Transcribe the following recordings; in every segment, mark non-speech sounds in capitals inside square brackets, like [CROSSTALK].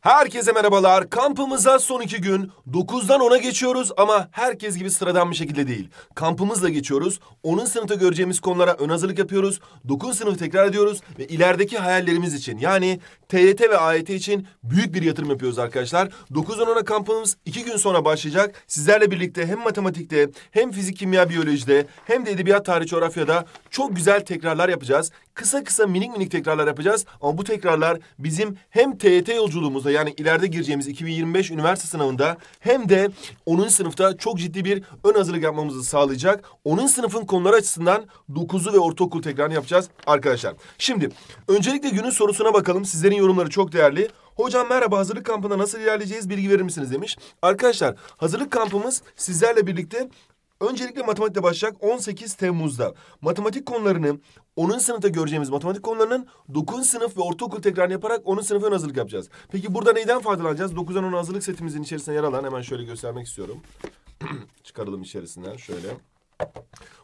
Herkese merhabalar. Kampımıza son iki gün 9'dan 10'a geçiyoruz ama herkes gibi sıradan bir şekilde değil. Kampımızla geçiyoruz. 10'un sınıfta göreceğimiz konulara ön hazırlık yapıyoruz. 9 sınıfı tekrar ediyoruz ve ilerideki hayallerimiz için yani TYT ve AYT için büyük bir yatırım yapıyoruz arkadaşlar. 9'dan 10'a kampımız iki gün sonra başlayacak. Sizlerle birlikte hem matematikte hem fizik, kimya, biyolojide hem de edebiyat, tarih, coğrafyada çok güzel tekrarlar yapacağız kısa kısa minik minik tekrarlar yapacağız. Ama bu tekrarlar bizim hem TET yolculuğumuzda yani ileride gireceğimiz 2025 üniversite sınavında hem de 10. sınıfta çok ciddi bir ön hazırlık yapmamızı sağlayacak. 10. sınıfın konuları açısından 9'u ve ortaokul tekrarını yapacağız arkadaşlar. Şimdi öncelikle günün sorusuna bakalım. Sizlerin yorumları çok değerli. Hocam merhaba hazırlık kampına nasıl ilerleyeceğiz bilgi verir misiniz demiş. Arkadaşlar hazırlık kampımız sizlerle birlikte Öncelikle matematikte başlayacak 18 Temmuz'da. Matematik konularını 10. sınıfta göreceğimiz matematik konularının 9. sınıf ve ortaokul tekrarını yaparak 10. sınıf ön hazırlık yapacağız. Peki burada neyden faydalanacağız? 9'dan 10 hazırlık setimizin içerisinde yer alan hemen şöyle göstermek istiyorum. [CLEARS THROAT] Çıkaralım içerisinden şöyle.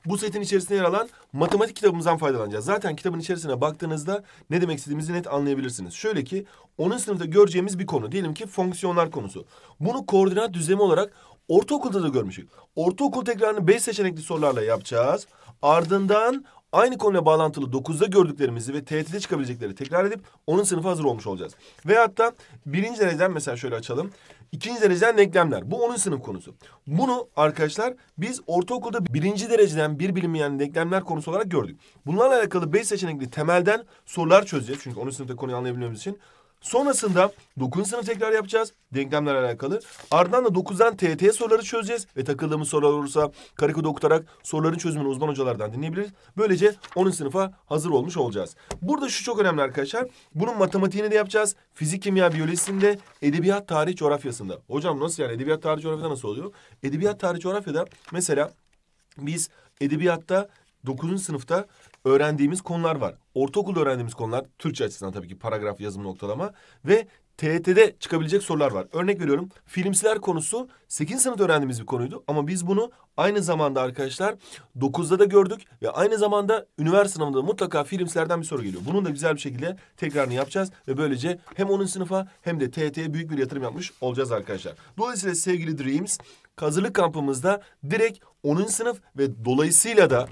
Bu setin içerisinde yer alan matematik kitabımızdan faydalanacağız. Zaten kitabın içerisine baktığınızda ne demek istediğimizi net anlayabilirsiniz. Şöyle ki 10. sınıfta göreceğimiz bir konu. Diyelim ki fonksiyonlar konusu. Bunu koordinat düzlemi olarak ortaokulda da görmüştük. Ortaokul tekrarını 5 seçenekli sorularla yapacağız. Ardından aynı konuyla bağlantılı 9'da gördüklerimizi ve TET'de çıkabilecekleri tekrar edip onun sınıfı hazır olmuş olacağız. Ve hatta birinci dereceden mesela şöyle açalım. İkinci dereceden denklemler. Bu onun sınıf konusu. Bunu arkadaşlar biz ortaokulda birinci dereceden bir bilinmeyen denklemler konusu olarak gördük. Bunlarla alakalı 5 seçenekli temelden sorular çözeceğiz. Çünkü onun sınıfta konuyu anlayabilmemiz için. Sonrasında 9. sınıf tekrar yapacağız. Denklemlerle alakalı. Ardından da 9'dan TET soruları çözeceğiz. Ve takıldığımız sorular olursa karikoda okutarak soruların çözümünü uzman hocalardan dinleyebiliriz. Böylece 10. sınıfa hazır olmuş olacağız. Burada şu çok önemli arkadaşlar. Bunun matematiğini de yapacağız. Fizik, kimya, biyolojisinde, edebiyat, tarih, coğrafyasında. Hocam nasıl yani? Edebiyat, tarih, coğrafyada nasıl oluyor? Edebiyat, tarih, coğrafyada mesela biz edebiyatta 9. sınıfta öğrendiğimiz konular var. Ortaokulda öğrendiğimiz konular Türkçe açısından tabii ki paragraf, yazım, noktalama ve TET'de çıkabilecek sorular var. Örnek veriyorum filmsiler konusu 8. sınıfta öğrendiğimiz bir konuydu ama biz bunu aynı zamanda arkadaşlar 9'da da gördük ve aynı zamanda üniversite sınavında mutlaka filmsilerden bir soru geliyor. Bunun da güzel bir şekilde tekrarını yapacağız ve böylece hem onun sınıfa hem de TET'ye büyük bir yatırım yapmış olacağız arkadaşlar. Dolayısıyla sevgili Dreams hazırlık kampımızda direkt 10. sınıf ve dolayısıyla da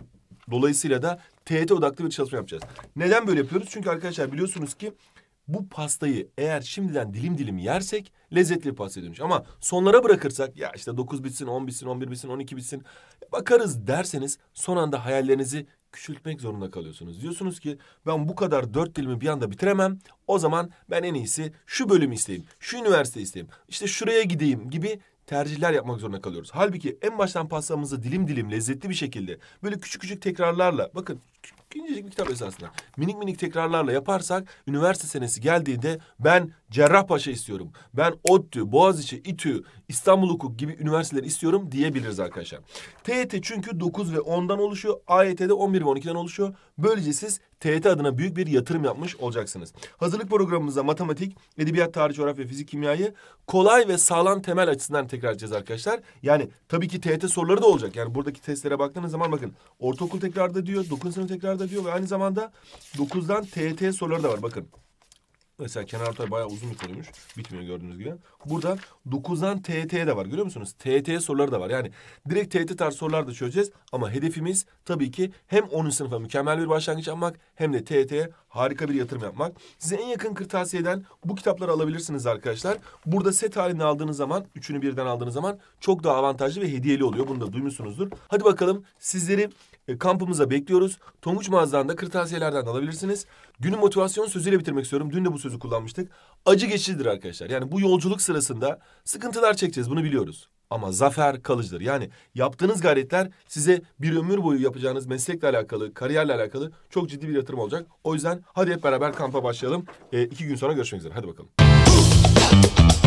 Dolayısıyla da TET odaklı bir çalışma yapacağız. Neden böyle yapıyoruz? Çünkü arkadaşlar biliyorsunuz ki bu pastayı eğer şimdiden dilim dilim yersek lezzetli bir pasta dönüş. Ama sonlara bırakırsak ya işte 9 bitsin, 10 bitsin, 11 bitsin, 12 bitsin bakarız derseniz son anda hayallerinizi küçültmek zorunda kalıyorsunuz. Diyorsunuz ki ben bu kadar dört dilimi bir anda bitiremem. O zaman ben en iyisi şu bölümü isteyeyim, şu üniversite isteyeyim, işte şuraya gideyim gibi tercihler yapmak zorunda kalıyoruz. Halbuki en baştan pastamızı dilim dilim lezzetli bir şekilde böyle küçük küçük tekrarlarla bakın incecik bir kitap esasında minik minik tekrarlarla yaparsak üniversite senesi geldiğinde ben Cerrahpaşa istiyorum. Ben ODTÜ, Boğaziçi, İTÜ, İstanbul Hukuk gibi üniversiteleri istiyorum diyebiliriz arkadaşlar. TYT e çünkü 9 ve 10'dan oluşuyor. AYT'de e 11 ve 12'den oluşuyor. Böylece siz TET adına büyük bir yatırım yapmış olacaksınız. Hazırlık programımızda matematik, edebiyat, tarih, coğrafya, fizik, kimyayı kolay ve sağlam temel açısından tekrar edeceğiz arkadaşlar. Yani tabii ki TET soruları da olacak. Yani buradaki testlere baktığınız zaman bakın ortaokul tekrarda diyor, dokuz sınıf tekrarda diyor ve aynı zamanda dokuzdan TET soruları da var bakın. Mesela kenar ortay bayağı uzun bir konuymuş. Bitmiyor gördüğünüz gibi. Burada 9'dan TET'ye de var görüyor musunuz? TET soruları da var. Yani direkt TET tarz sorular da çözeceğiz. Ama hedefimiz tabii ki hem 10. sınıfa mükemmel bir başlangıç yapmak hem de TET'ye harika bir yatırım yapmak. Size en yakın kırtasiyeden bu kitapları alabilirsiniz arkadaşlar. Burada set halinde aldığınız zaman, üçünü birden aldığınız zaman çok daha avantajlı ve hediyeli oluyor. Bunu da duymuşsunuzdur. Hadi bakalım sizleri e, kampımıza bekliyoruz. Tonguç mağazadan da kırtasiyelerden de alabilirsiniz. Günün motivasyon sözüyle bitirmek istiyorum. Dün de bu sözü kullanmıştık. Acı geçicidir arkadaşlar. Yani bu yolculuk sırasında sıkıntılar çekeceğiz bunu biliyoruz. Ama zafer kalıcıdır. Yani yaptığınız gayretler size bir ömür boyu yapacağınız meslekle alakalı, kariyerle alakalı çok ciddi bir yatırım olacak. O yüzden hadi hep beraber kampa başlayalım. E, iki gün sonra görüşmek üzere. Hadi bakalım.